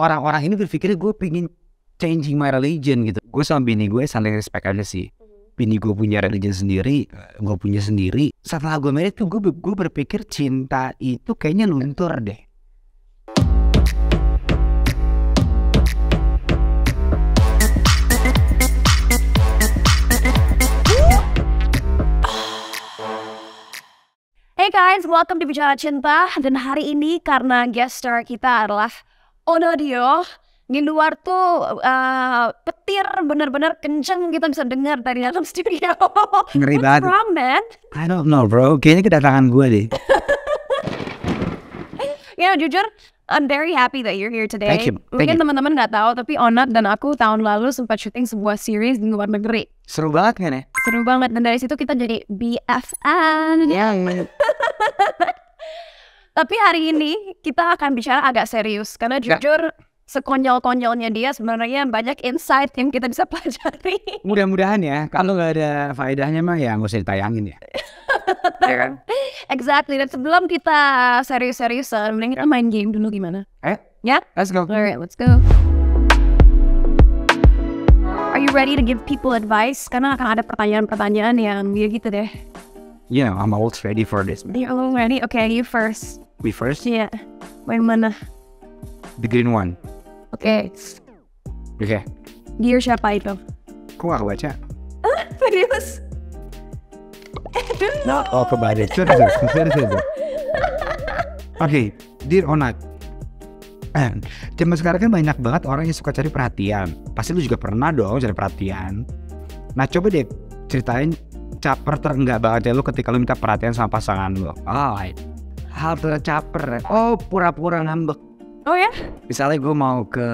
orang-orang ini berpikir gue pingin changing my religion gitu gue sama bini gue saling respect aja sih mhm. bini gue punya religion sendiri eh, gue punya sendiri setelah gue married tuh gue gue berpikir cinta itu kayaknya luntur deh Hey guys, welcome di Bicara Cinta dan hari ini karena guest star kita adalah Oh dia di luar tuh uh, petir benar-benar kenceng kita gitu, bisa dengar dari dalam studio. Ngeri banget. Wrong, man? I don't know bro, kayaknya kedatangan gue deh. ya jujur, I'm very happy that you're here today. Thank you. Thank Mungkin teman-teman nggak tahu, tapi Onat dan aku tahun lalu sempat syuting sebuah series di luar negeri. Seru banget kan ya? Seru banget dan dari situ kita jadi BFN. Yang. Yeah. tapi hari ini kita akan bicara agak serius karena ya. jujur sekonyol-konyolnya dia sebenarnya banyak insight yang kita bisa pelajari. Mudah-mudahan ya, kalau nggak ada faedahnya mah ya nggak usah ditayangin ya. Kan? exactly. Dan sebelum kita serius serius mending kita ya. main game dulu gimana? Eh? Ya? Yeah? Let's go. Alright, let's go. Are you ready to give people advice? Karena akan ada pertanyaan-pertanyaan yang ya gitu deh. know, I'm always ready for this. Man. You're always ready? Okay, you first. We First? Iya. Main mana? The Green One. Oke. Okay. Oke. Okay. Dear siapa itu? Kok gak baca? Ah, serius? no. Oh, kembali. Serius, serius, serius. Oke, Dear Onat. Zaman sekarang kan banyak banget orang yang suka cari perhatian. Pasti lu juga pernah dong cari perhatian. Nah coba deh ceritain caper terenggak banget ya lu ketika lu minta perhatian sama pasangan lu. Alright hal tercaper oh pura-pura ngambek oh ya misalnya gue mau ke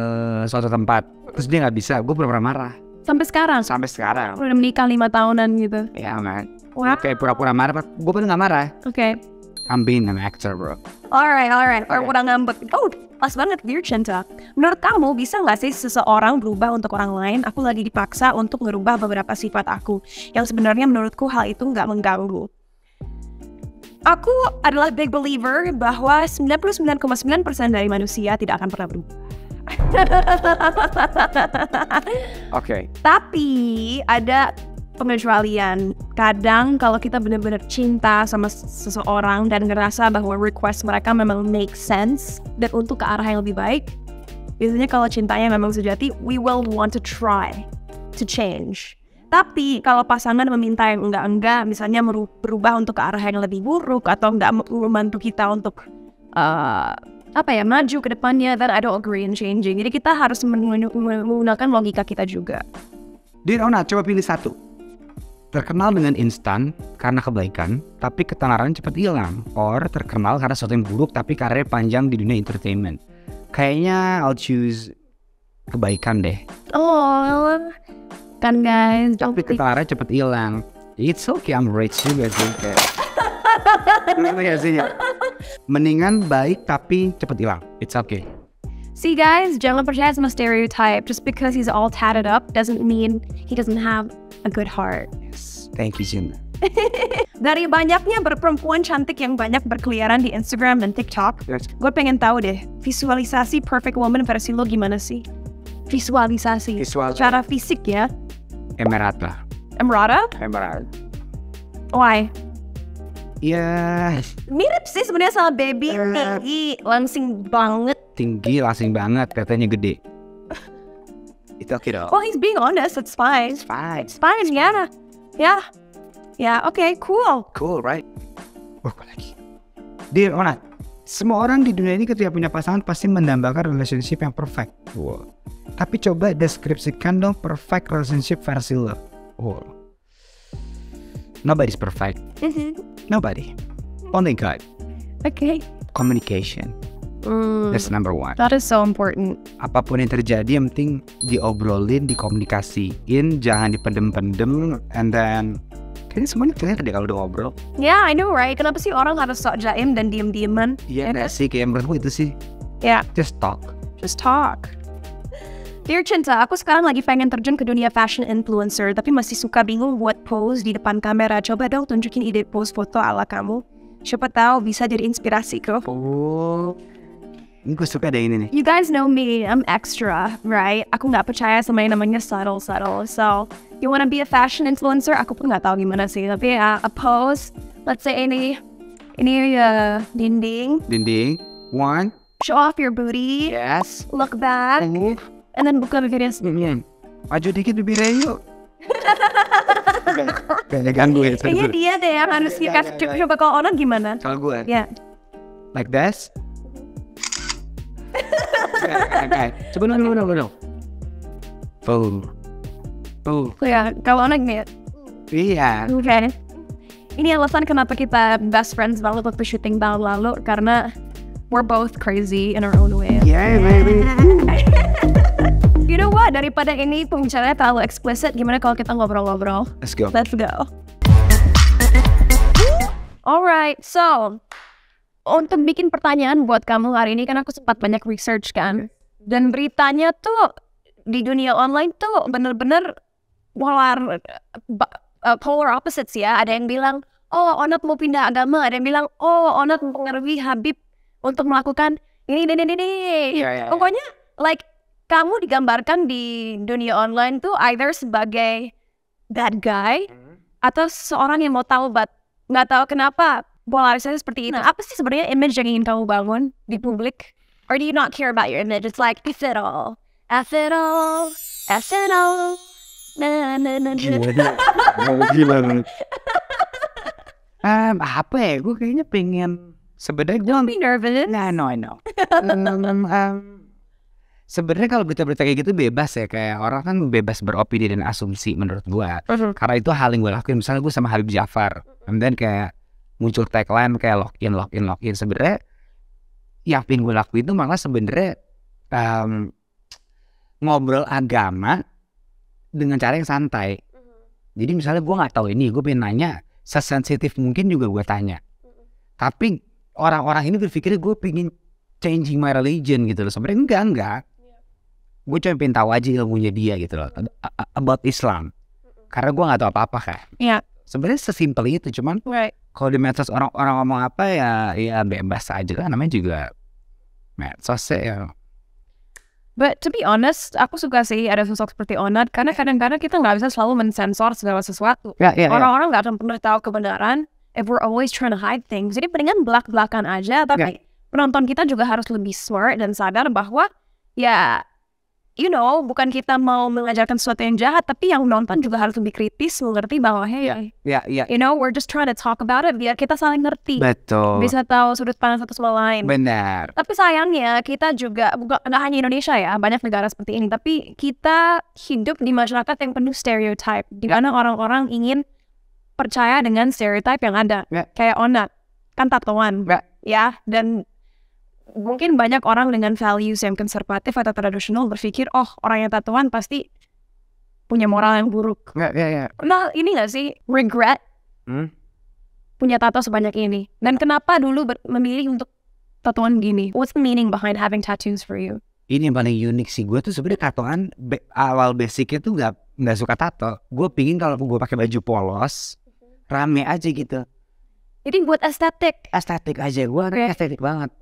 suatu tempat terus dia nggak bisa gue pura-pura marah sampai sekarang sampai sekarang udah menikah lima tahunan gitu ya man wow. Oke, pura-pura marah gue pun nggak marah oke okay. I'm being an actor, bro. Alright, alright. Pura-pura ngambek. Oh, pas banget, dear Chanta. Menurut kamu, bisa nggak sih seseorang berubah untuk orang lain? Aku lagi dipaksa untuk merubah beberapa sifat aku. Yang sebenarnya menurutku hal itu nggak mengganggu. Aku adalah big believer bahwa 99,9% dari manusia tidak akan pernah berubah. Oke. okay. Tapi ada pengecualian. Kadang kalau kita benar-benar cinta sama seseorang dan ngerasa bahwa request mereka memang make sense dan untuk ke arah yang lebih baik, biasanya kalau cintanya memang sejati, we will want to try to change. Tapi kalau pasangan meminta yang enggak-enggak, misalnya berubah untuk ke arah yang lebih buruk atau enggak membantu kita untuk uh, apa ya maju ke depannya, then I don't agree in changing. Jadi kita harus menggunakan logika kita juga. Ona, coba pilih satu. Terkenal dengan instan karena kebaikan, tapi ketenaran cepat hilang. Or terkenal karena sesuatu yang buruk, tapi karirnya panjang di dunia entertainment. Kayaknya I'll choose kebaikan deh. Oh, kan hmm. guys tapi ketara cepet hilang it's okay I'm rich juga sih kayak ya mendingan baik tapi cepet hilang it's okay See guys, jangan percaya sama stereotype. Just because he's all tatted up doesn't mean he doesn't have a good heart. Yes. Thank you, Jim. Dari banyaknya perempuan cantik yang banyak berkeliaran di Instagram dan TikTok, yes. gue pengen tahu deh, visualisasi perfect woman versi lo gimana sih? Visualisasi. Visual. Cara fisik ya. Emirata. Emirata? Emirata? Why? Ya. Yeah. Mirip sih sebenarnya sama baby uh, tinggi, langsing banget. Tinggi, langsing banget, katanya gede. Itu oke dong. Well, he's being honest. It's fine. It's fine. It's fine. It's fine. Yeah. Yeah. Yeah. Okay. Cool. Cool, right? Oh, lagi. Dia mana? Semua orang di dunia ini ketika punya pasangan pasti mendambakan relationship yang perfect. Wow. Tapi coba deskripsikan dong perfect relationship versi lo. Wow. Nobody's perfect. Mm -hmm. Nobody. Only God. Okay. Communication. Mm, That's number one. That is so important. Apapun yang terjadi, yang penting diobrolin, dikomunikasiin, jangan dipendem-pendem, and then ini semuanya clear deh kalau udah ngobrol. Ya, yeah, I know right. Kenapa sih orang harus sok jaim dan diem-dieman? Iya yeah, kan? sih? Kayak menurutku itu sih. Ya. Yeah. Just talk. Just talk. Dear Cinta, aku sekarang lagi pengen terjun ke dunia fashion influencer, tapi masih suka bingung buat pose di depan kamera. Coba dong tunjukin ide pose foto ala kamu. Siapa tahu bisa jadi inspirasi, kok. Oh. Ini gue suka deh ini nih. You guys know me, I'm extra, right? Aku nggak percaya sama yang namanya subtle, subtle. So, you wanna be a fashion influencer? Aku pun nggak tahu gimana sih. Tapi uh, a pose, let's say ini, ini uh, dinding. Dinding. One. Show off your booty. Yes. Look back. Mm -hmm. And then buka bibirnya. Mm -hmm. Maju dikit bibirnya yuk. Kayaknya ganggu ya. Kayaknya dia deh yang harus kasih coba kalau orang gimana? Kalau gue? Ya. Yeah. Like this? Eh, eh, eh. Coba nunggu nunggu nunggu. Boom. Boom. Ya, kalau anak nih. Ya? Iya. Oke. Okay. Ini alasan kenapa kita best friends banget waktu syuting tahun lalu karena we're both crazy in our own way. Yeah, baby. you know what? Daripada ini pembicaranya terlalu explicit, gimana kalau kita ngobrol-ngobrol? Let's go. Let's go. All right, so untuk bikin pertanyaan buat kamu hari ini kan aku sempat banyak research kan dan beritanya tuh di dunia online tuh bener-bener polar uh, polar opposites ya ada yang bilang oh Onat mau pindah agama ada yang bilang oh Onat mempengaruhi Habib untuk melakukan ini ini ini, ini. Yeah, yeah, iya. pokoknya like kamu digambarkan di dunia online tuh either sebagai bad guy mm -hmm. atau seorang yang mau tahu bat nggak tahu kenapa polarisasi seperti itu. Nah, apa sih sebenarnya image yang ingin kamu bangun di hmm. publik? Or do you not care about your image? It's like F it all, F it all, F it all. Nah, nah, nah, nah. Gila, Um, apa ya? Gue kayaknya pengen sebenarnya Don't be nervous. Nah, no, I know. um, um, sebenarnya kalau berita-berita kayak gitu bebas ya kayak orang kan bebas beropini dan asumsi menurut gue. Mm-hmm. karena itu hal yang gue lakuin misalnya gue sama Habib Jafar and then kayak muncul tagline kayak login login login sebenarnya yang pengen gue lakuin itu malah sebenarnya um, ngobrol agama dengan cara yang santai mm-hmm. jadi misalnya gue nggak tahu ini gue pengen nanya sesensitif mungkin juga gue tanya mm-hmm. tapi orang-orang ini berpikir gue pingin changing my religion gitu loh sebenarnya enggak enggak gue cuma pengen tahu aja ilmunya dia gitu loh mm-hmm. about Islam karena gue nggak tahu apa-apa kan. Iya sebenarnya sesimpel itu cuman right. kalau di medsos orang-orang ngomong apa ya ya bebas aja lah namanya juga medsos ya But to be honest, aku suka sih ada sosok seperti Onat karena kadang-kadang kita nggak bisa selalu mensensor segala sesuatu. Yeah, yeah, ya. Orang-orang nggak akan pernah tahu kebenaran if we're always trying to hide things. Jadi mendingan belak-belakan aja, tapi yeah. penonton kita juga harus lebih smart dan sadar bahwa ya you know, bukan kita mau mengajarkan sesuatu yang jahat, tapi yang nonton juga harus lebih kritis, mengerti bahwa hey, yeah, yeah, yeah. you know, we're just trying to talk about it biar kita saling ngerti. Betul. Bisa tahu sudut pandang satu sama lain. Benar. Tapi sayangnya kita juga bukan nggak hanya Indonesia ya, banyak negara seperti ini, tapi kita hidup di masyarakat yang penuh stereotype, di ya. mana yeah. orang-orang ingin percaya dengan stereotype yang ada. Yeah. Kayak onat, kan tatoan. Yeah. Ya, dan mungkin banyak orang dengan values yang konservatif atau tradisional berpikir oh orang yang tatoan pasti punya moral yang buruk. Nggak, ya, ya. Nah ini gak sih regret hmm? punya tato sebanyak ini dan kenapa dulu memilih untuk tatoan gini? What's the meaning behind having tattoos for you? Ini yang paling unik sih gue tuh sebenarnya tatoan awal basicnya tuh gak nggak suka tato. Gue pingin kalau gue pakai baju polos rame aja gitu. Jadi buat estetik. Estetik aja gue okay. estetik banget.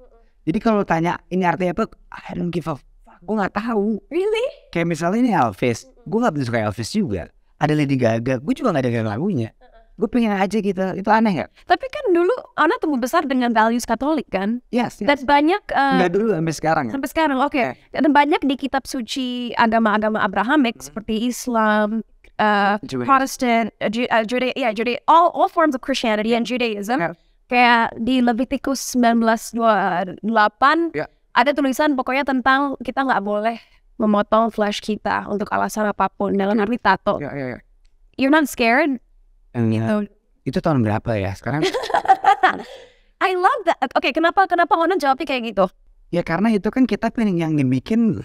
Jadi kalau tanya ini artinya apa, I don't give a fuck. Gue gak tahu. Really? Kayak misalnya ini Elvis, gue gak suka Elvis juga. Ada Lady Gaga, gue juga gak dengerin lagunya. Gue pengen aja gitu, itu aneh ya? Tapi kan dulu anak tumbuh besar dengan values Katolik kan? Yes, yes. Dan banyak... Uh, Nggak dulu, sampai sekarang ya? Sampai sekarang, oke. Okay. Eh. Dan banyak di kitab suci agama-agama Abrahamik mm -hmm. seperti Islam, uh, Protestant, uh, uh, yeah, all, all forms of Christianity and Judaism. Yeah kayak di Levitikus 1928 ya. ada tulisan pokoknya tentang kita nggak boleh memotong flash kita untuk alasan apapun dalam arti tato. Ya, ya, ya. You're not scared? And, know. Ya, oh. Itu tahun berapa ya sekarang? I love that. Oke, okay, kenapa kenapa Onan jawabnya kayak gitu? Ya karena itu kan kita pengen yang dibikin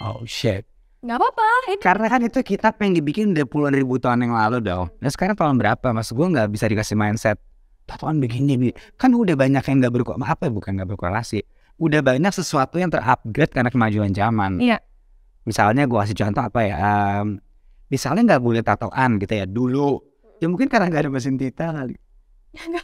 Oh shit. Gak apa-apa. Karena kan itu kitab yang dibikin udah puluhan ribu tahun yang lalu dong. Nah sekarang tahun berapa? Mas gue nggak bisa dikasih mindset tatoan begini kan udah banyak yang nggak berukuran apa bukan nggak berkorelasi udah banyak sesuatu yang terupgrade karena kemajuan zaman iya. misalnya gua kasih contoh apa ya um, misalnya nggak boleh tatoan gitu ya dulu ya mungkin karena nggak ada mesin tita kali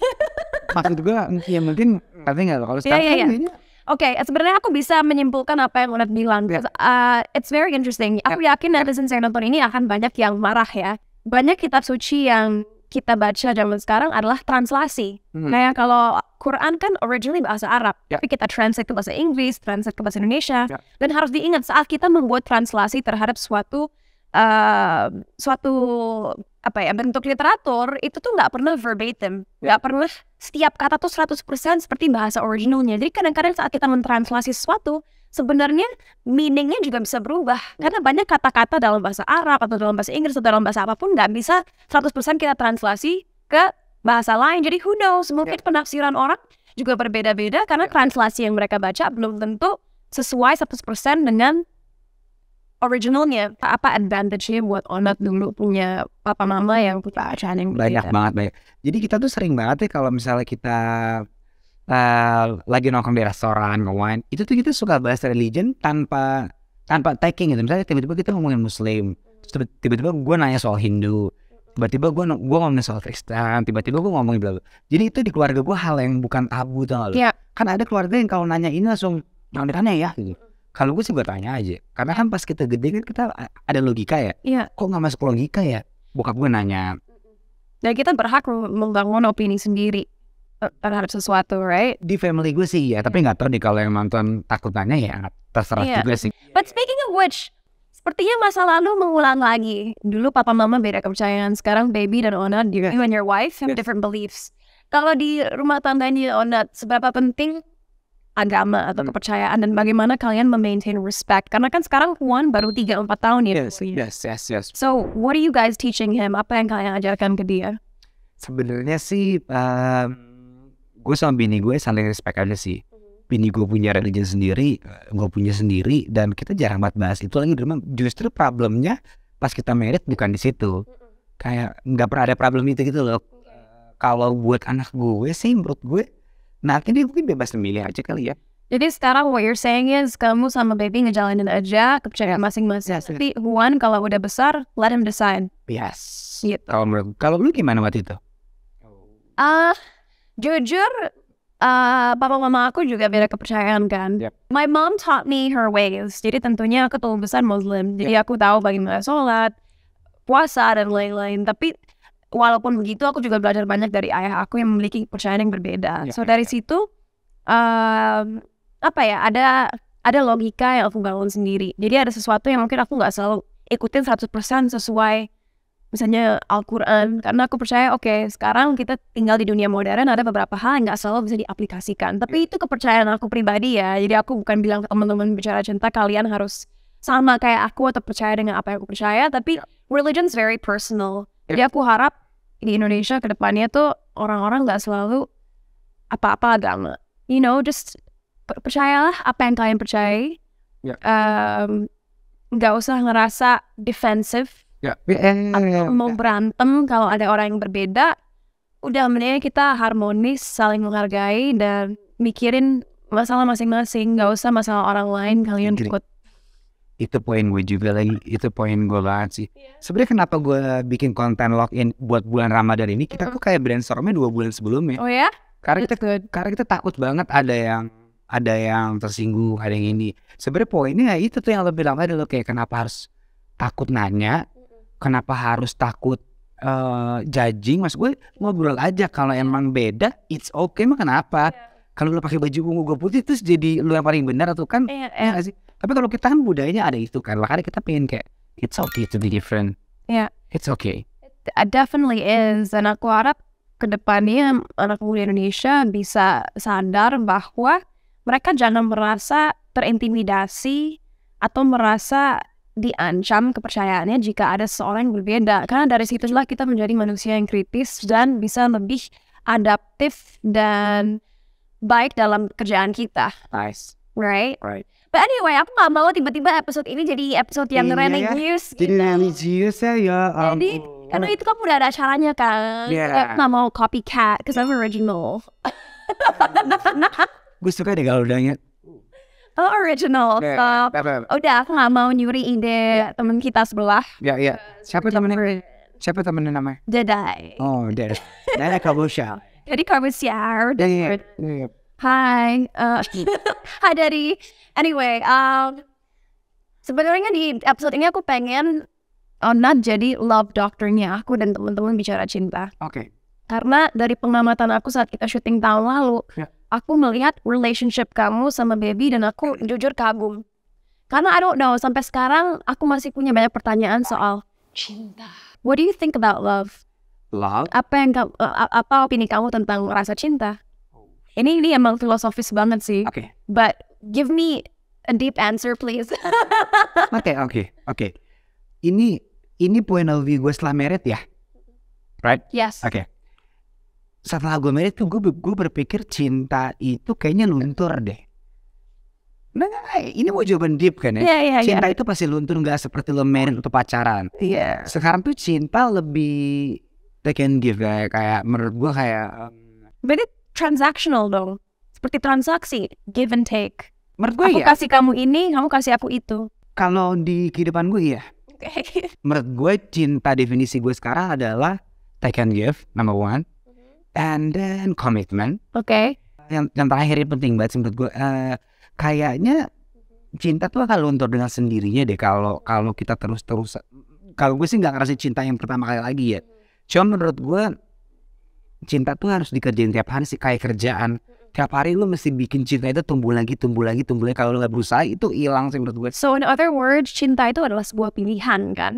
maksud gua ya mungkin tapi nggak kalau iya, sekarang iya. iya. Oke, okay, sebenarnya aku bisa menyimpulkan apa yang Unat bilang. Yeah. Iya. Uh, it's very interesting. Aku yakin netizen yang nonton ini akan banyak yang marah ya. Banyak kitab suci yang kita baca zaman sekarang adalah translasi. Hmm. ya, kalau Quran kan originally bahasa Arab, yeah. tapi kita translate ke bahasa Inggris, translate ke bahasa Indonesia, yeah. dan harus diingat saat kita membuat translasi terhadap suatu uh, suatu apa ya bentuk literatur itu tuh nggak pernah verbatim, ya. nggak yeah. pernah setiap kata tuh 100% seperti bahasa originalnya. Jadi kadang-kadang saat kita mentranslasi sesuatu, sebenarnya meaningnya juga bisa berubah. Karena banyak kata-kata dalam bahasa Arab atau dalam bahasa Inggris atau dalam bahasa apapun nggak bisa 100% kita translasi ke bahasa lain. Jadi who knows, ya. mungkin yeah. penafsiran orang juga berbeda-beda karena yeah. translasi yang mereka baca belum tentu sesuai 100% dengan originalnya apa advantage-nya buat anak dulu punya papa mama yang punya Channing banyak banget banyak jadi kita tuh sering banget ya kalau misalnya kita uh, lagi nongkrong di restoran ngewine itu tuh kita suka bahas religion tanpa tanpa taking gitu misalnya tiba-tiba kita ngomongin muslim tiba-tiba gue nanya soal Hindu tiba-tiba gue gue ngomongin soal Kristen tiba-tiba gue ngomongin bla jadi itu di keluarga gue hal yang bukan tabu tuh lu yeah. kan ada keluarga yang kalau nanya ini langsung jangan ditanya ya gitu kalau gue sih gue tanya aja karena kan pas kita gede kan kita ada logika ya yeah. kok nggak masuk logika ya bokap gue nanya dan kita berhak membangun opini sendiri terhadap sesuatu, right? Di family gue sih ya, tapi hmm. nggak tahu nih kalau yang nonton takut nanya ya terserah yeah. juga sih. But speaking of which, sepertinya masa lalu mengulang lagi. Dulu papa mama beda kepercayaan, sekarang baby dan Ona, you and your wife have different beliefs. Kalau di rumah tangganya Ona, seberapa penting agama atau hmm. kepercayaan dan bagaimana kalian memaintain respect karena kan sekarang Juan baru 3 4 tahun ya. Yes, yes, yes, yes. So, what are you guys teaching him? Apa yang kalian ajarkan ke dia? Sebenarnya sih um, gue sama bini gue saling respect aja sih hmm. bini gue punya religion sendiri gue punya sendiri dan kita jarang banget bahas itu lagi rumah justru problemnya pas kita merit bukan di situ hmm. kayak nggak pernah ada problem itu gitu loh eh, kalau buat anak gue sih menurut gue nah dia mungkin bebas memilih aja kali ya jadi sekarang what you're saying is kamu sama baby ngejalanin aja kepercayaan masing-masing. Yes, Tapi Juan kalau udah besar, let him decide. Yes. Gitu. Kalau menurut kalau lu gimana waktu itu? Ah, uh, jujur uh, papa mama aku juga beda kepercayaan kan. Yep. My mom taught me her ways. Jadi tentunya aku tuh besar Muslim. Jadi yep. aku tahu bagaimana sholat, puasa dan lain-lain. Tapi walaupun begitu aku juga belajar banyak dari ayah aku yang memiliki kepercayaan yang berbeda. Yep. So dari situ um, apa ya ada ada logika yang aku bangun sendiri. Jadi ada sesuatu yang mungkin aku nggak selalu ikutin 100% sesuai misalnya Al-Quran hmm. karena aku percaya oke okay, sekarang kita tinggal di dunia modern ada beberapa hal yang gak selalu bisa diaplikasikan tapi hmm. itu kepercayaan aku pribadi ya jadi aku bukan bilang ke teman-teman bicara cinta kalian harus sama kayak aku atau percaya dengan apa yang aku percaya tapi ya. religion is very personal jadi ya. aku harap di Indonesia kedepannya tuh orang-orang nggak selalu apa-apa agama you know just percayalah apa yang kalian percaya. Ya. nggak yeah. usah ngerasa defensive. Ya. Iya. Atau mau berantem kalau ada orang yang berbeda, udah mendingan kita harmonis, saling menghargai dan mikirin masalah masing-masing, nggak usah masalah orang lain kalian ikut. Itu poin gue juga lagi, itu poin gue banget sih. Yeah. Sebenarnya kenapa gue bikin konten login buat bulan Ramadan ini, kita tuh kayak brainstormnya dua bulan sebelumnya. Oh ya? Karena kita, good. karena kita takut banget ada yang ada yang tersinggung, ada yang ini. Sebenarnya poinnya itu tuh yang lebih lama adalah kayak kenapa harus takut nanya, kenapa harus takut uh, judging mas gue ngobrol aja kalau iya. emang beda it's okay mah kenapa yeah. kalau lu pakai baju ungu gue putih terus jadi lu yang paling benar atau kan yeah, yeah. Eh, sih tapi kalau kita kan budayanya ada itu kan makanya kita pengen kayak it's okay to be different yeah it's okay it definitely is dan aku harap kedepannya anak muda Indonesia bisa sadar bahwa mereka jangan merasa terintimidasi atau merasa diancam kepercayaannya jika ada seseorang yang berbeda karena dari situlah kita menjadi manusia yang kritis dan bisa lebih adaptif dan baik dalam kerjaan kita. Nice. Right? Right. But anyway, aku gak mau tiba-tiba episode ini jadi episode yang yeah, iya, ya. news Jadi gitu. religius ya, ya Jadi, karena itu kan udah ada caranya kan. Yeah. Aku gak mau copycat, because I'm original. Gue suka deh kalau udah Oh original. Yeah, iya. Stop. Yeah, oh, yeah. Udah aku nggak mau nyuri ide yeah. teman kita sebelah. Ya yeah, ya. Yeah. Siapa temennya? Siapa temennya namanya? Dedai. Oh Dedai. Dedai Kabusha. Jadi Kabusha. Hi. Uh, hi dari. Anyway, um, sebenarnya di episode ini aku pengen oh, not jadi love doctornya aku dan teman-teman bicara cinta. Oke. Okay. Karena dari pengamatan aku saat kita syuting tahun lalu, yeah aku melihat relationship kamu sama baby dan aku jujur kagum. Karena I don't know, sampai sekarang aku masih punya banyak pertanyaan soal cinta. What do you think about love? Love? Apa yang kamu, apa opini kamu tentang rasa cinta? Oh, ini ini emang filosofis banget sih. Oke. Okay. But give me a deep answer please. Oke, oke, okay, oke. Okay, okay. Ini ini point of view gue setelah merit ya. Right? Yes. Oke. Okay setelah gue married tuh gue, gue berpikir cinta itu kayaknya luntur deh. Nah, ini mau jawaban deep kan ya? Yeah, yeah, iya. cinta yeah. itu pasti luntur nggak seperti lo married atau pacaran. Iya. Yeah. Sekarang tuh cinta lebih take and give kayak, kayak menurut gue kayak. Beda Berarti transactional dong, seperti transaksi, give and take. Menurut gue aku ya. Aku kasih kamu ini, kamu kasih aku itu. Kalau di kehidupan gue ya. Okay. menurut gue cinta definisi gue sekarang adalah take and give number one and then commitment. Oke. Okay. Yang yang terakhir ini penting banget menurut gue. Uh, kayaknya cinta tuh akan luntur dengan sendirinya deh kalau kalau kita terus terus. Kalau gue sih nggak ngerasa cinta yang pertama kali lagi ya. Cuma menurut gue cinta tuh harus dikerjain tiap hari sih kayak kerjaan. Tiap hari lu mesti bikin cinta itu tumbuh lagi, tumbuh lagi, tumbuh lagi. Kalau lu nggak berusaha itu hilang sih menurut gue. So in other words, cinta itu adalah sebuah pilihan kan?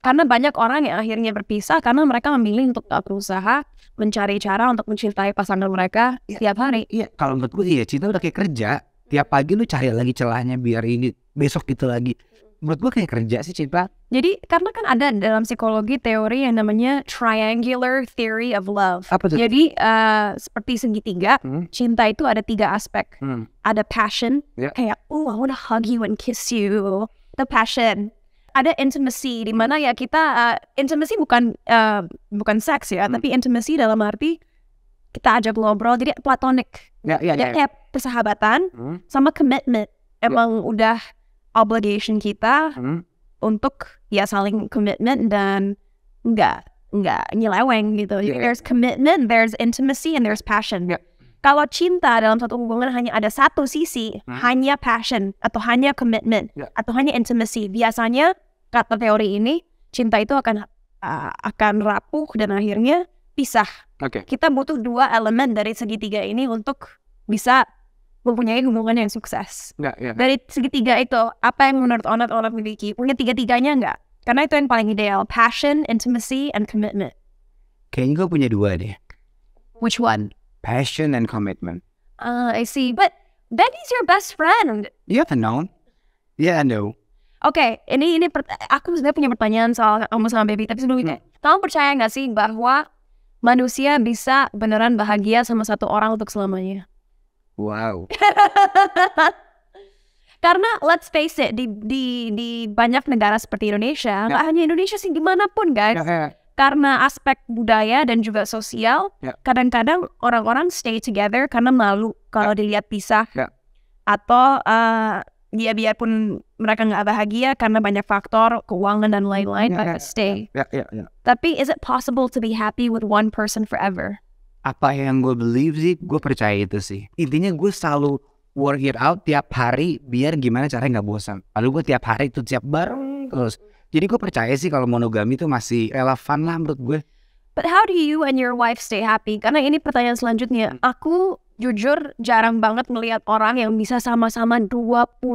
karena banyak orang yang akhirnya berpisah karena mereka memilih untuk berusaha mencari cara untuk mencintai pasangan mereka ya, setiap hari. Iya, kalau menurut gue iya cinta udah kayak kerja. Tiap pagi lu cari lagi celahnya biar ini besok gitu lagi. Menurut gue kayak kerja sih cinta. Jadi karena kan ada dalam psikologi teori yang namanya triangular theory of love. Apa itu? Jadi uh, seperti segitiga, hmm? cinta itu ada tiga aspek. Hmm. Ada passion, yeah. kayak oh I wanna hug you and kiss you. The passion, ada intimacy di mana ya kita uh, intimacy bukan uh, bukan seks ya, hmm. tapi intimacy dalam arti kita ajak ngobrol jadi platonic. Ya, ya, ya, ya. persahabatan hmm. sama commitment. Ya. Emang udah obligation kita hmm. untuk ya saling commitment dan enggak enggak nyeleweng gitu. Ya, ya. There's commitment, there's intimacy and there's passion. Ya. Kalau cinta dalam satu hubungan hanya ada satu sisi, hmm? hanya passion atau hanya commitment yeah. atau hanya intimacy. Biasanya kata teori ini cinta itu akan uh, akan rapuh dan akhirnya pisah. Okay. Kita butuh dua elemen dari segitiga ini untuk bisa mempunyai hubungan yang sukses. Yeah, yeah. Dari segitiga itu, apa yang menurut Onat Onat miliki? Punya tiga-tiganya nggak? Karena itu yang paling ideal. Passion, intimacy, and commitment. Kayaknya gue punya dua deh. Which one? passion and commitment. Uh, I see. But Betty's your best friend. You haven't known? Yeah, know. Oke, okay, ini ini aku sebenarnya punya pertanyaan soal kamu sama baby, tapi sebelumnya hmm. kamu percaya nggak sih bahwa manusia bisa beneran bahagia sama satu orang untuk selamanya? Wow. Karena let's face it, di di di banyak negara seperti Indonesia, ya. nggak hanya Indonesia sih dimanapun guys, nah, karena aspek budaya dan juga sosial, kadang ya. kadang-kadang orang-orang stay together karena malu kalau yeah. dilihat pisah, yeah. atau uh, eh, dia ya biarpun mereka nggak bahagia karena banyak faktor keuangan dan lain-lain, yeah, yeah, ya, stay. Yeah, yeah, yeah. Tapi is it possible to be happy with one person forever? Apa yang gue believe sih, gue percaya itu sih. Intinya gue selalu work it out tiap hari biar gimana caranya nggak bosan. Lalu gue tiap hari itu tiap bareng terus jadi gue percaya sih kalau monogami itu masih relevan lah menurut gue. But how do you and your wife stay happy? Karena ini pertanyaan selanjutnya. Hmm. Aku jujur jarang banget melihat orang yang bisa sama-sama 24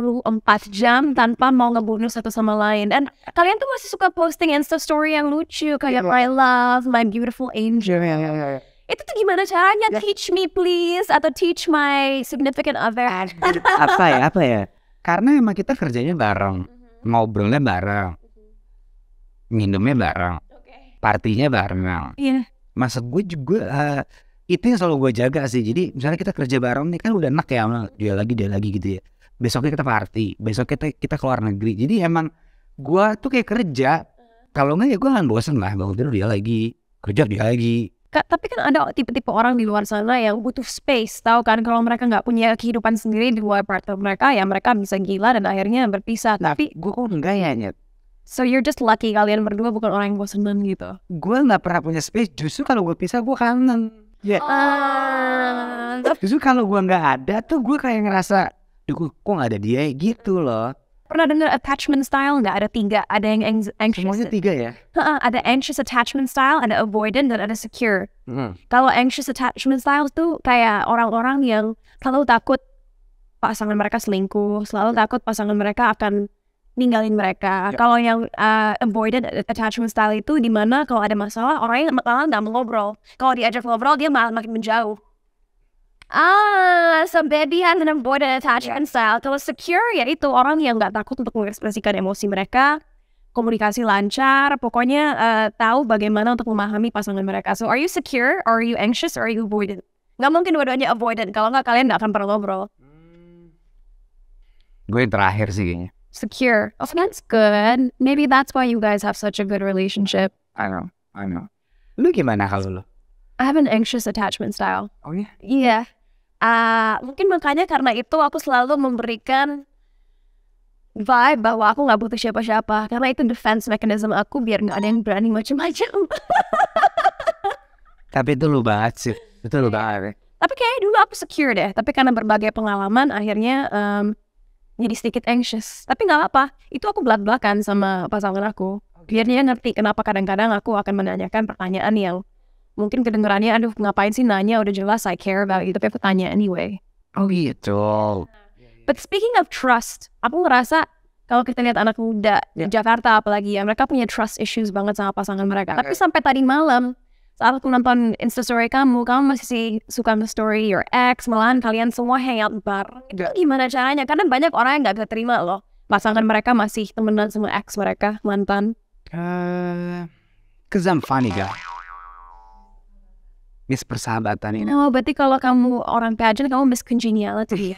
jam tanpa mau ngebunuh satu sama lain. Dan kalian tuh masih suka posting Insta story yang lucu kayak iya. my love, my beautiful angel. Yeah, yeah, yeah. Iya. Itu tuh gimana caranya? Ya. Teach me please atau teach my significant other. apa ya? Apa ya? Karena emang kita kerjanya bareng, ngobrolnya bareng minumnya bareng, partinya bareng. Iya. Masa gue juga uh, itu yang selalu gue jaga sih. Jadi misalnya kita kerja bareng nih kan udah enak ya dia lagi dia lagi gitu ya. Besoknya kita party, besok kita kita keluar negeri. Jadi emang gue tuh kayak kerja. Hmm. Kalau enggak ya gue akan bosan lah bangun tidur dia lagi kerja dia lagi Kak, tapi kan ada tipe-tipe orang di luar sana yang butuh space, tahu kan? Kalau mereka nggak punya kehidupan sendiri di luar partner mereka, ya mereka bisa gila dan akhirnya berpisah. Nah, tapi gue kok enggak ya, Nyet? So you're just lucky kalian berdua bukan orang yang bosan gitu. Gue nggak pernah punya space. Justru kalau gue pisah gue kangen. Ya. Yeah. Oh. Justru kalau gue nggak ada tuh gue kayak ngerasa, duh kok nggak ada dia gitu loh. Pernah dengar attachment style nggak? Ada tiga, ada yang anxious. Semuanya tiga ya? Uh, ada anxious attachment style, ada avoidant, dan ada secure. Hmm. Kalau anxious attachment style tuh kayak orang-orang yang selalu takut pasangan mereka selingkuh, selalu takut pasangan mereka akan ninggalin mereka. Yeah. Kalau yang uh, avoided attachment style itu di mana kalau ada masalah orang yang malah nggak ngobrol. Kalau diajak ngobrol dia malah makin menjauh. Ah, so baby has an avoided attachment yeah. style. Kalau secure ya itu orang yang nggak takut untuk mengekspresikan emosi mereka, komunikasi lancar, pokoknya uh, tahu bagaimana untuk memahami pasangan mereka. So are you secure, or are you anxious, or are you avoidant? Nggak mungkin dua-duanya avoidant. Kalau nggak kalian nggak akan pernah ngobrol. Hmm. Gue yang terakhir sih kayaknya secure. Oh, that's good. Maybe that's why you guys have such a good relationship. I know. I know. Lu gimana kalau lu? I have an anxious attachment style. Oh ya? Yeah? Iya. Yeah. Uh, mungkin makanya karena itu aku selalu memberikan vibe bahwa aku nggak butuh siapa-siapa karena itu defense mechanism aku biar nggak ada yang berani macam-macam. Tapi itu lu banget sih, itu lu banget. Ya. Tapi kayaknya dulu aku secure deh. Tapi karena berbagai pengalaman akhirnya um, jadi sedikit anxious tapi nggak apa itu aku belak belakan sama pasangan aku biar dia ngerti kenapa kadang-kadang aku akan menanyakan pertanyaan yang mungkin kedengarannya aduh ngapain sih nanya udah jelas I care about itu tapi aku tanya anyway oh gitu iya, iya. but speaking of trust aku ngerasa kalau kita lihat anak muda yeah. Jakarta apalagi ya mereka punya trust issues banget sama pasangan mereka. Okay. Tapi sampai tadi malam saat aku nonton instastory kamu, kamu masih sih suka story your ex, malahan kalian semua hangout bareng Itu gimana caranya? Karena banyak orang yang nggak bisa terima loh. Pasangan mereka masih temenan sama ex mereka, mantan. Uh, cause I'm funny guy. Miss persahabatan ini. Oh, berarti kalau kamu orang pageant, kamu miss congeniality ya?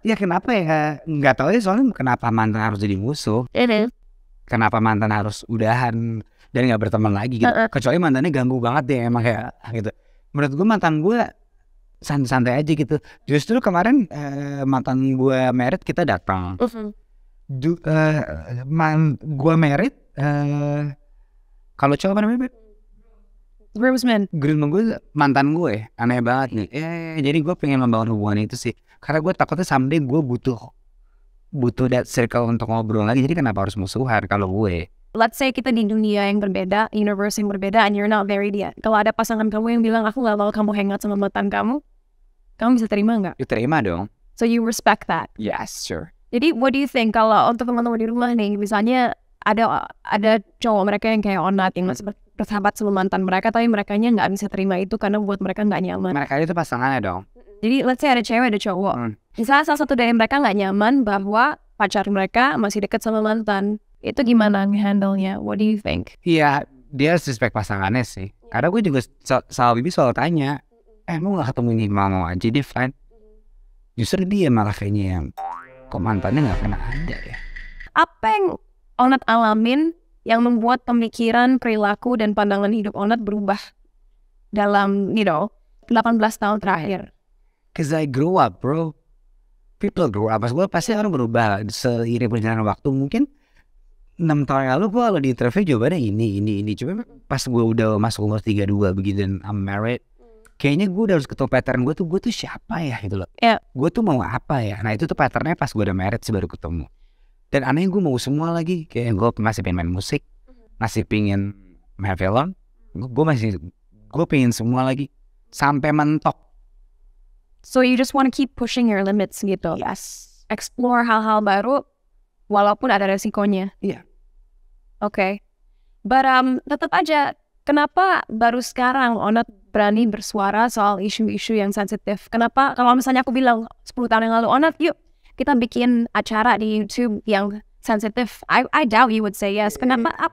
ya kenapa ya? Nggak tahu ya soalnya kenapa mantan harus jadi musuh. Ini. Kenapa mantan harus udahan dan nggak berteman lagi gitu kecuali mantannya ganggu banget deh emang kayak gitu menurut gue mantan gue santai-santai aja gitu justru kemarin uh, mantan gue merit kita datang du, uh, man gua merit uh, kalau cowok apa namanya groomsman groomsman gue mantan gue ya, aneh banget nih iya. eh, jadi gue pengen membangun hubungan itu sih karena gue takutnya someday gue butuh butuh that circle untuk ngobrol lagi jadi kenapa harus musuhan kalau gue let's say kita di dunia yang berbeda, universe yang berbeda, and you're not married yet. Kalau ada pasangan kamu yang bilang, aku gak mau kamu hangout sama mantan kamu, kamu bisa terima nggak? Ya, terima dong. So you respect that? Yes, sure. Jadi what do you think kalau untuk teman-teman di rumah nih, misalnya ada ada cowok mereka yang kayak onat yang masih bersahabat sama mantan mereka tapi mereka nya nggak bisa terima itu karena buat mereka nggak nyaman mereka itu pasangannya dong jadi let's say ada cewek ada cowok hmm. misalnya salah satu dari mereka nggak nyaman bahwa pacar mereka masih deket sama mantan itu gimana handle nya What do you think? Iya, dia harus respect pasangannya sih. Iya. Karena gue juga so sama Bibi soal tanya, eh mau gak ketemu nih mau aja deh friend. Justru dia malah kayaknya yang kok mantannya gak pernah ada ya. Apa yang Onat alamin yang membuat pemikiran, perilaku, dan pandangan hidup Onat berubah dalam, you know, 18 tahun terakhir? Cause I grew up, bro. People grow up. Mas gue pasti orang berubah seiring perjalanan waktu. Mungkin enam tahun lalu gue kalau di interview jawabannya ini ini ini cuma pas gue udah masuk umur tiga dua begitu dan I'm married kayaknya gue udah harus ketemu pattern gue tuh gue tuh siapa ya gitu loh yeah. gue tuh mau apa ya nah itu tuh patternnya pas gue udah married sih baru ketemu dan anehnya gue mau semua lagi kayak gue masih pengen main musik masih pengen main film gue masih gue pengen semua lagi sampai mentok so you just want to keep pushing your limits gitu yes explore hal-hal baru walaupun ada resikonya iya yeah Oke. Okay. But um, tetap aja kenapa baru sekarang Onat berani bersuara soal isu-isu yang sensitif? Kenapa kalau misalnya aku bilang 10 tahun yang lalu Onat oh, yuk kita bikin acara di YouTube yang sensitif, I, I doubt you would say yes. Kenapa? Iya. Ap,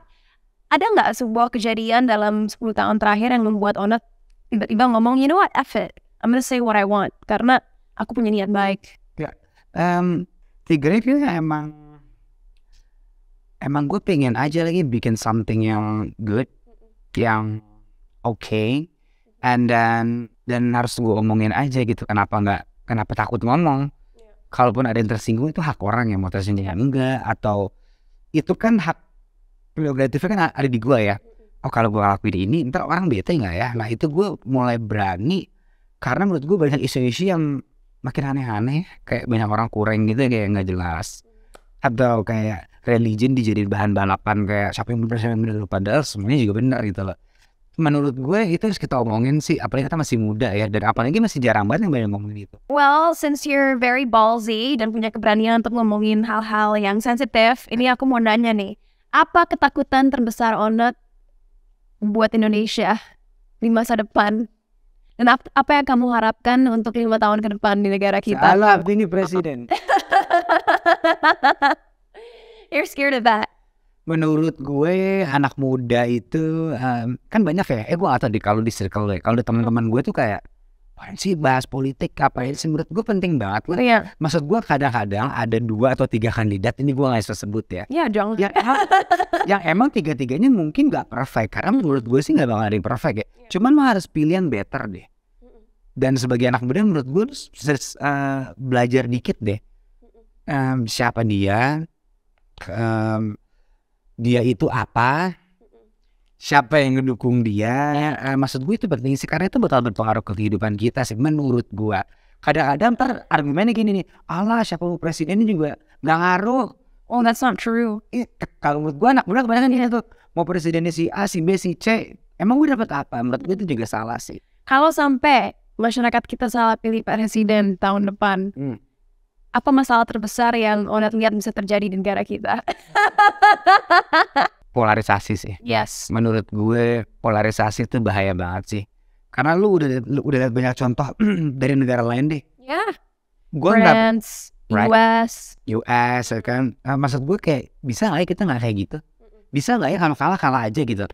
ada nggak sebuah kejadian dalam 10 tahun terakhir yang membuat Onat tiba-tiba ngomong, you know what, F it. I'm gonna say what I want. Karena aku punya niat baik. Ya. Um, Tigre emang emang gue pengen aja lagi bikin something yang good yang oke okay, and then dan harus gue omongin aja gitu kenapa nggak kenapa takut ngomong ya. kalaupun ada yang tersinggung itu hak orang yang mau tersinggung ya. enggak atau itu kan hak prerogatifnya kan ada di gue ya oh kalau gue lakuin ini ntar orang bete nggak ya nah itu gue mulai berani karena menurut gue banyak isu-isu yang makin aneh-aneh ya. kayak banyak orang kurang gitu kayak nggak jelas atau kayak religion dijadiin bahan balapan kayak siapa yang benar siapa yang benar padahal semuanya juga benar gitu loh menurut gue itu harus kita omongin sih apalagi kita masih muda ya dan apalagi masih jarang banget yang banyak ngomongin itu well since you're very ballsy dan punya keberanian untuk ngomongin hal-hal yang sensitif ini aku mau nanya nih apa ketakutan terbesar Onet buat Indonesia di masa depan dan ap apa yang kamu harapkan untuk lima tahun ke depan di negara kita? Salah, ini presiden. You're scared of that. Menurut gue anak muda itu um, kan banyak ya. Eh gue atau di kalau di circle gue, ya. kalau di teman-teman gue tuh kayak apaan sih bahas politik apa ya sih menurut gue penting banget lah. Yeah. Maksud gue kadang-kadang ada dua atau tiga kandidat ini gue nggak bisa sebut ya. Iya yeah, dong. Ya, ya, yang, emang tiga-tiganya mungkin nggak perfect karena menurut gue sih nggak bakal ada yang perfect ya. Yeah. Cuman lo harus pilihan better deh. Dan sebagai anak muda menurut gue uh, belajar dikit deh. Um, siapa dia, um, dia itu apa siapa yang mendukung dia uh, maksud gue itu penting sih karena itu bakal berpengaruh ke kehidupan kita sih menurut gue kadang-kadang ntar argumennya gini nih Allah siapa mau presiden ini juga nggak ngaruh oh that's not true eh, kalau menurut gue anak muda kebanyakan ini tuh mau presidennya si A si B si C emang gue dapat apa menurut gue itu juga salah sih kalau sampai masyarakat kita salah pilih presiden tahun depan hmm apa masalah terbesar yang orang lihat bisa terjadi di negara kita? polarisasi sih. Yes. Menurut gue polarisasi itu bahaya banget sih. Karena lu udah lu udah lihat banyak contoh dari negara lain deh. Ya. Yeah. Gue France, right? US, US ya kan. Nah, maksud gue kayak bisa nggak ya kita nggak kayak gitu? Bisa nggak ya kalau kalah kalah aja gitu?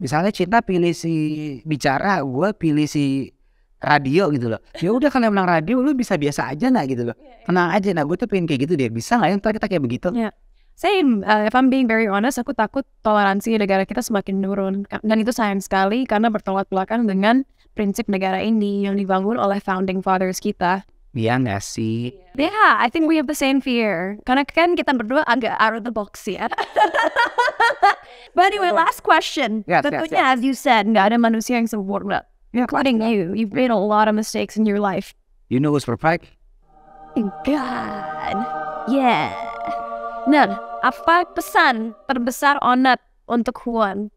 Misalnya cinta pilih si bicara, gue pilih si radio gitu loh ya udah kalau menang radio lu bisa biasa aja nak gitu loh iya, iya. tenang aja nah gue tuh pengen kayak gitu deh bisa nggak ya kita kayak begitu yeah. Same, uh, if I'm being very honest, aku takut toleransi negara kita semakin turun. Dan itu sayang sekali karena bertolak belakang dengan prinsip negara ini yang dibangun oleh founding fathers kita. Iya nggak sih? Iya. Yeah, I think we have the same fear. Karena kan kita berdua agak out of the box ya. But anyway, last question. Yes, Tentunya yes, yes. as you said, nggak ada manusia yang sempurna. Including you. You've made a lot of mistakes in your life. You know what's for Pike. fact? God. Yeah. Nah, apa pesan terbesar Onat untuk Huan?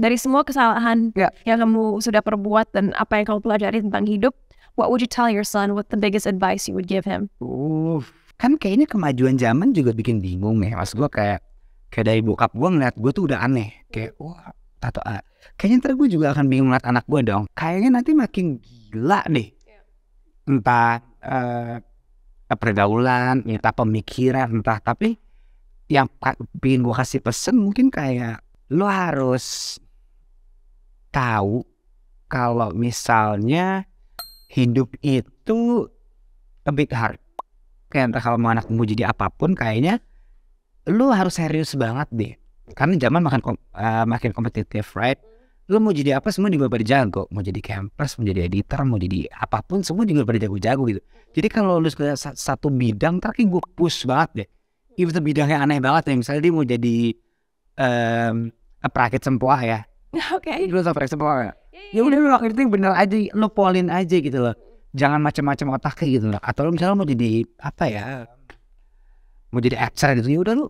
Dari semua kesalahan yeah. yang kamu sudah perbuat dan apa yang kamu pelajari tentang hidup, what would you tell your son? What the biggest advice you would give him? Uh, kan kayaknya kemajuan zaman juga bikin bingung ya. Mas gue kayak kayak dari bokap gue ngeliat gue tuh udah aneh. Kayak wah tato uh, kayaknya ntar gue juga akan bingung ngeliat anak gue dong kayaknya nanti makin gila deh iya. entah uh, pergaulan iya. entah pemikiran entah tapi yang bikin gue kasih pesen mungkin kayak lo harus tahu kalau misalnya hidup itu a bit hard kayak entah kalau mau anak mau jadi apapun kayaknya lo harus serius banget deh karena zaman makin kom uh, makin kompetitif right lo mau jadi apa semua juga pada jago mau jadi campers mau jadi editor mau jadi apapun semua juga pada jago-jago gitu jadi kan kalau ke satu bidang tapi gue push banget deh itu bidangnya aneh banget ya misalnya dia mau jadi um, perakit sempoa ya oke okay. lo tau perakit sempoa ya iya, iya, ya udah lo akhirnya itu bener aja lo polin aja gitu lo, jangan macam-macam otaknya gitu lo. atau lo misalnya mau jadi apa ya mau jadi actor gitu ya udah lo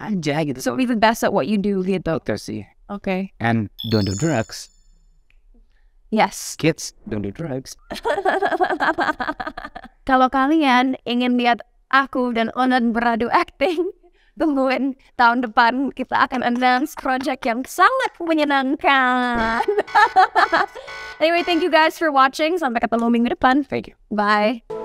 aja gitu. So the best at what you do gitu. dokter sih. Oke. Okay. And don't do drugs. Yes. Kids, don't do drugs. Kalau kalian ingin lihat aku dan Onan beradu acting, tungguin tahun depan kita akan announce project yang sangat menyenangkan. anyway, thank you guys for watching. Sampai ketemu minggu depan. Thank you. Bye.